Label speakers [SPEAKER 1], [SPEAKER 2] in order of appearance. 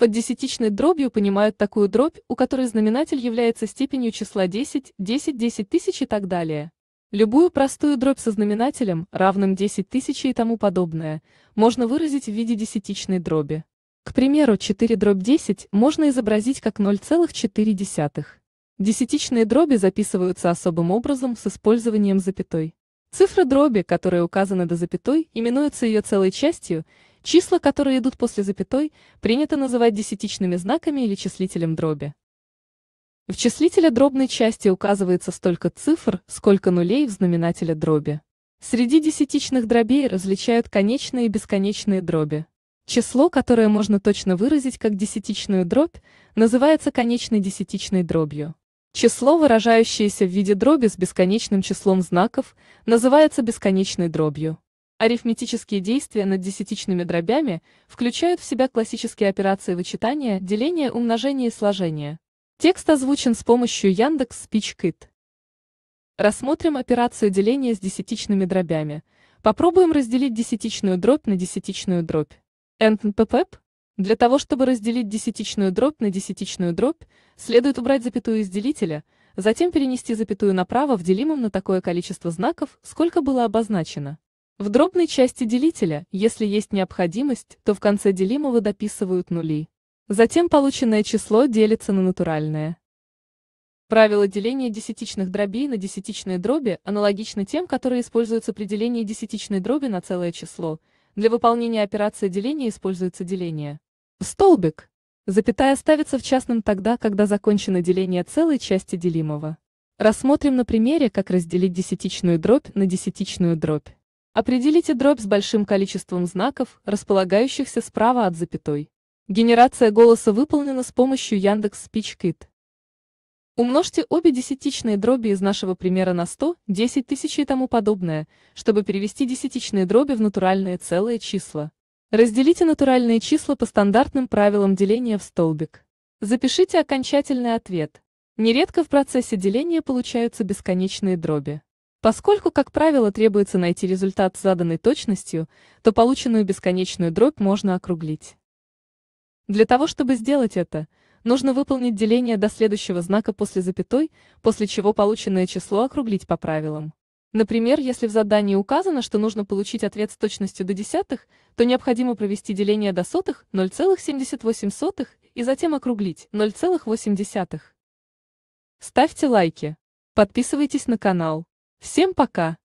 [SPEAKER 1] Под десятичной дробью понимают такую дробь, у которой знаменатель является степенью числа 10, 10, 10 тысяч и так далее. Любую простую дробь со знаменателем, равным 10 тысяч и тому подобное, можно выразить в виде десятичной дроби. К примеру, 4 дробь 10 можно изобразить как 0,4. Десятичные дроби записываются особым образом с использованием запятой. Цифры дроби, которые указаны до запятой, именуются ее целой частью, Числа, которые идут после запятой, принято называть десятичными знаками или числителем дроби. В числителе дробной части указывается столько цифр, сколько нулей в знаменателе дроби. Среди десятичных дробей различают конечные и бесконечные дроби. Число, которое можно точно выразить как десятичную дробь, называется конечной десятичной дробью. Число, выражающееся в виде дроби с бесконечным числом знаков, называется бесконечной дробью. Арифметические действия над десятичными дробями включают в себя классические операции вычитания, деления, умножения и сложения. Текст озвучен с помощью Яндекс Спичкит. Рассмотрим операцию деления с десятичными дробями. Попробуем разделить десятичную дробь на десятичную дробь. НППП. Для того, чтобы разделить десятичную дробь на десятичную дробь, следует убрать запятую из делителя, затем перенести запятую направо в делимом на такое количество знаков, сколько было обозначено. В дробной части делителя, если есть необходимость, то в конце делимого дописывают нули. Затем полученное число делится на натуральное. Правило деления десятичных дробей на десятичные дроби аналогично тем, которые используются при делении десятичной дроби на целое число. Для выполнения операции деления используется деление. Столбик. Запятая ставится в частном тогда, когда закончено деление целой части делимого. Рассмотрим на примере, как разделить десятичную дробь на десятичную дробь. Определите дробь с большим количеством знаков, располагающихся справа от запятой. Генерация голоса выполнена с помощью Яндекс Спичкит. Умножьте обе десятичные дроби из нашего примера на 100, 10 тысяч и тому подобное, чтобы перевести десятичные дроби в натуральные целые числа. Разделите натуральные числа по стандартным правилам деления в столбик. Запишите окончательный ответ. Нередко в процессе деления получаются бесконечные дроби. Поскольку, как правило, требуется найти результат с заданной точностью, то полученную бесконечную дробь можно округлить. Для того, чтобы сделать это, нужно выполнить деление до следующего знака после запятой, после чего полученное число округлить по правилам. Например, если в задании указано, что нужно получить ответ с точностью до десятых, то необходимо провести деление до сотых 0,78 и затем округлить 0,8. Ставьте лайки. Подписывайтесь на канал. Всем пока!